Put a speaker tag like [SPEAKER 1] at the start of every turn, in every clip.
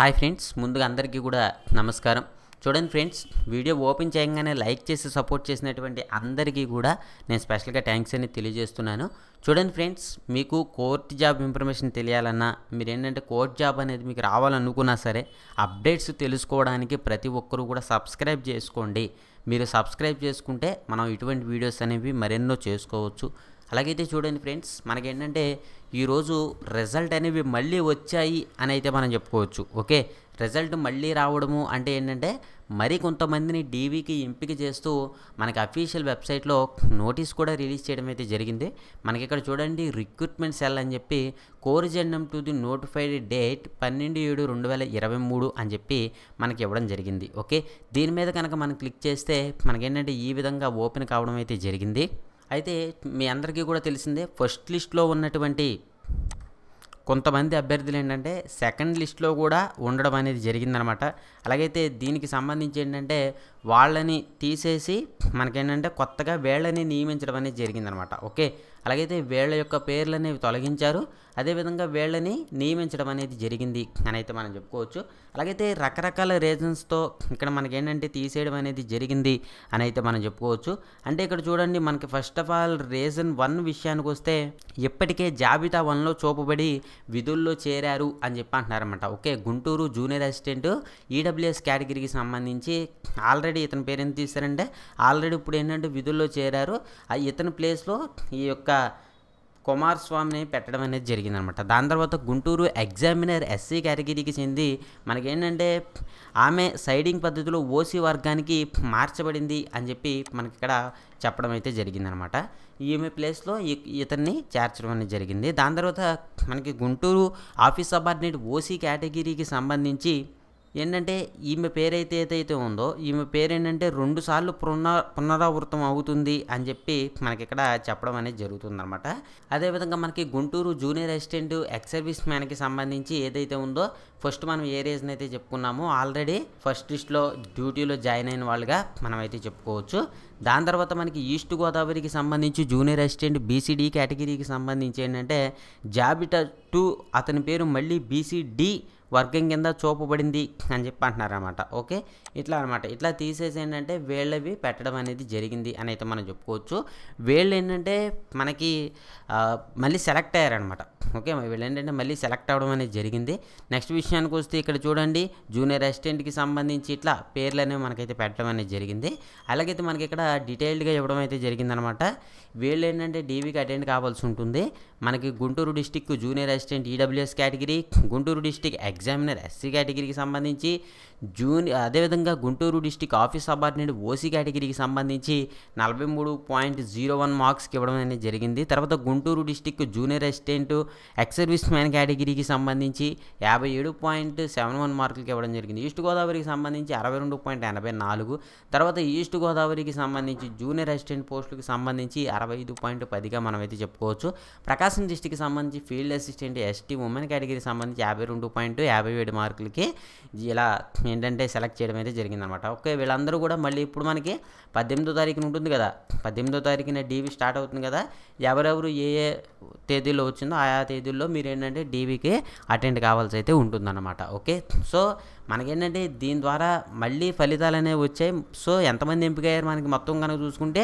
[SPEAKER 1] hi friends ముందుగా అందరికీ కూడా నమస్కారం చూడండి ఫ్రెండ్స్ వీడియో ఓపెన్ చేయగానే లైక్ చేసి సపోర్ట్ చేసినటువంటి అందరికీ కూడా నేను స్పెషల్గా థ్యాంక్స్ అని తెలియజేస్తున్నాను చూడండి ఫ్రెండ్స్ మీకు కోర్ట్ జాబ్ ఇన్ఫర్మేషన్ తెలియాలన్నా మీరు ఏంటంటే కోర్ట్ జాబ్ అనేది మీకు రావాలనుకున్నా సరే అప్డేట్స్ తెలుసుకోవడానికి ప్రతి ఒక్కరూ కూడా సబ్స్క్రైబ్ చేసుకోండి మీరు సబ్స్క్రైబ్ చేసుకుంటే మనం ఇటువంటి వీడియోస్ అనేవి మరెన్నో చేసుకోవచ్చు అలాగైతే చూడండి ఫ్రెండ్స్ మనకేంటంటే ఈరోజు రిజల్ట్ అనేవి మళ్ళీ వచ్చాయి అని అయితే మనం చెప్పుకోవచ్చు ఓకే రిజల్ట్ మళ్ళీ రావడము అంటే ఏంటంటే మరి కొంతమందిని డీవీకి ఎంపిక చేస్తూ మనకి అఫీషియల్ వెబ్సైట్లో నోటీస్ కూడా రిలీజ్ చేయడం అయితే జరిగింది మనకి ఇక్కడ చూడండి రిక్రూట్మెంట్ సెల్ అని చెప్పి corrigendum to the notified date పన్నెండు ఏడు రెండు వేల ఇరవై మూడు అని చెప్పి మనకి ఇవ్వడం జరిగింది ఓకే దీని మీద కనుక మనం క్లిక్ చేస్తే మనకేంటంటే ఈ విధంగా ఓపెన్ కావడం అయితే జరిగింది అయితే మీ అందరికీ కూడా తెలిసిందే ఫస్ట్ లిస్ట్లో ఉన్నటువంటి కొంతమంది అభ్యర్థులు ఏంటంటే సెకండ్ లిస్ట్లో కూడా ఉండడం అనేది జరిగిందనమాట అలాగైతే దీనికి సంబంధించి ఏంటంటే వాళ్ళని తీసేసి మనకేంటంటే కొత్తగా వేళ్ళని నియమించడం అనేది జరిగిందనమాట ఓకే అలాగైతే వీళ్ళ యొక్క పేర్లు అనేవి తొలగించారు అదేవిధంగా వీళ్ళని నియమించడం అనేది జరిగింది అని అయితే మనం చెప్పుకోవచ్చు అలాగైతే రకరకాల రీజన్స్తో ఇక్కడ మనకి ఏంటంటే తీసేయడం అనేది జరిగింది అని అయితే మనం చెప్పుకోవచ్చు అంటే ఇక్కడ చూడండి మనకి first of all reason one విషయానికి వస్తే ఇప్పటికే జాబితా వన్లో చూపబడి విధుల్లో చేరారు అని చెప్పి అంటున్నారన్నమాట okay Guntur junior assistant E W S కేటగిరీకి సంబంధించి ఆల్రెడీ ఇతని పేరు ఎంత తీశారంటే ఆల్రెడీ ఇప్పుడు ఏంటంటే విధుల్లో చేరారు ఇతని ప్లేస్లో ఈ యొక్క కుమారస్వామిని పెట్టడం అనేది జరిగిందనమాట దాని తర్వాత గుంటూరు ఎగ్జామినర్ ఎస్సీ కేటగిరీకి చెంది మనకేంటంటే ఆమె సైడింగ్ పద్ధతిలో ఓసీ వర్గానికి మార్చబడింది అని చెప్పి మనకి ఇక్కడ చెప్పడం అయితే జరిగిందనమాట ఈమె ప్లేస్లో ఇతన్ని చేర్చడం అనేది జరిగింది దాని తర్వాత మనకి గుంటూరు ఆఫీస్ సబార్డినేట్ ఓసీ కేటగిరీకి సంబంధించి ఏంటంటే ఈమె పేరైతే ఏదైతే ఉందో ఈమె పేరు ఏంటంటే రెండుసార్లు పునర పునరావృతం అవుతుంది అని చెప్పి మనకి ఇక్కడ చెప్పడం అనేది జరుగుతుందన్నమాట అదేవిధంగా మనకి Guntur junior assistant ex service మ్యాన్కి సంబంధించి ఏదైతే ఉందో ఫస్ట్ మనం ఏ రీజన్ అయితే చెప్పుకున్నామో ఆల్రెడీ ఫస్ట్ లిస్ట్లో డ్యూటీలో జాయిన్ అయిన వాళ్ళుగా మనమైతే చెప్పుకోవచ్చు దాని తర్వాత మనకి ఈస్ట్ గోదావరికి సంబంధించి జూనియర్ అసిస్టెంట్ బీసీడీ కేటగిరీకి సంబంధించి ఏంటంటే జాబితా టూ అతని పేరు మళ్ళీ బీసీడి వర్గం కింద చూపబడింది అని చెప్పి అంటున్నారనమాట ఓకే ఇట్లా అనమాట ఇట్లా తీసేసి ఏంటంటే వీళ్ళవి పెట్టడం అనేది జరిగింది అని అయితే మనం చెప్పుకోవచ్చు వీళ్ళు ఏంటంటే మనకి మళ్ళీ సెలెక్ట్ అయ్యారనమాట ఓకే వీళ్ళు ఏంటంటే మళ్ళీ సెలెక్ట్ అవ్వడం అనేది జరిగింది నెక్స్ట్ విషయానికి వస్తే ఇక్కడ చూడండి జూనియర్ అసిస్టెంట్కి సంబంధించి ఇట్లా పేర్లు అనేవి మనకైతే పెట్టడం అనేది జరిగింది అలాగైతే మనకి ఇక్కడ డీటెయిల్డ్గా ఇవ్వడం అయితే జరిగిందనమాట వీళ్ళు ఏంటంటే డీవీకి అటెండ్ కావాల్సి ఉంటుంది మనకి Guntur district junior assistant E W S category Guntur district examiner S C కేటగిరీకి సంబంధించి జూన్ అదేవిధంగా Guntur district office subordinate O C కేటగిరీకి సంబంధించి నలభై మూడు పాయింట్ జీరో వన్ మార్క్స్కి ఇవ్వడం అనేది జరిగింది తర్వాత Guntur district junior assistant ex service man కేటగిరీకి సంబంధించి యాభై ఏడు పాయింట్ సెవెన్ వన్ మార్కులకి ఇవ్వడం జరిగింది ఈస్ట్ గోదావరికి సంబంధించి అరవై రెండు పాయింట్ ఎనభై నాలుగు తర్వాత ఈస్ట్ గోదావరికి సంబంధించి జూనియర్ అసిస్టెంట్ పోస్టులకు సంబంధించి అరవై ఐదు పాయింట్ పదిగా మనమైతే చెప్పుకోవచ్చు ప్రకాశం డిస్టిక్కి సంబంధించి ఫీల్డ్ అసిస్టెంట్ ఏంటి ఎస్టీ ఉమెన్ కేటగిరీకి సంబంధించి యాభై రెండు పాయింట్ యాభై ఏడు మార్కులకి ఇలా ఏంటంటే సెలెక్ట్ చేయడం అయితే జరిగిందనమాట ఓకే వీళ్ళందరూ కూడా మళ్ళీ ఇప్పుడు మనకి పద్దెనిమిదో తారీఖున ఉంటుంది కదా పద్దెనిమిదో తారీఖున డీవీ స్టార్ట్ అవుతుంది కదా ఎవరెవరు ఏ ఏ తేదీలో వచ్చిందో ఆయా తేదీల్లో మీరు ఏంటంటే డీవీకి అటెండ్ కావాల్సి అయితే ఉంటుందన్నమాట ఓకే సో మనకేంటంటే దీని ద్వారా మళ్ళీ ఫలితాలు అనేవి వచ్చాయి సో ఎంతమంది ఎంపిక అయ్యారు మనకి మొత్తం కనుక చూసుకుంటే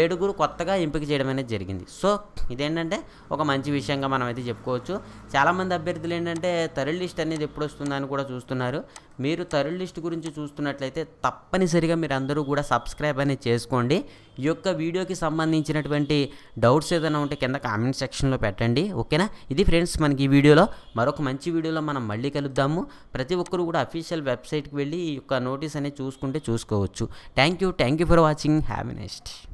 [SPEAKER 1] ఏడుగురు కొత్తగా ఎంపిక చేయడం అనేది జరిగింది సో ఇదేంటంటే ఒక మంచి విషయంగా మనం అయితే చెప్పుకోవచ్చు చాలామంది అభ్యర్థులు ఏంటంటే తరుళ్ లిస్ట్ అనేది ఎప్పుడు వస్తుందని కూడా చూస్తున్నారు మీరు తరుళ్ లిస్ట్ గురించి చూస్తున్నట్లయితే తప్పనిసరిగా మీరు అందరూ కూడా సబ్స్క్రైబ్ అనేది చేసుకోండి ఈ యొక్క వీడియోకి సంబంధించినటువంటి డౌట్స్ ఏదైనా ఉంటే కింద కామెంట్ సెక్షన్లో పెట్టండి ఓకేనా ఇది ఫ్రెండ్స్ మనకి ఈ వీడియోలో మరొక మంచి వీడియోలో మనం మళ్ళీ కలుద్దాము ప్రతి ఒక్కరు కూడా అఫీషియల్ వెబ్సైట్కి వెళ్ళి ఈ యొక్క నోటీస్ అనేది చూసుకుంటే చూసుకోవచ్చు thank you thank you for watching have next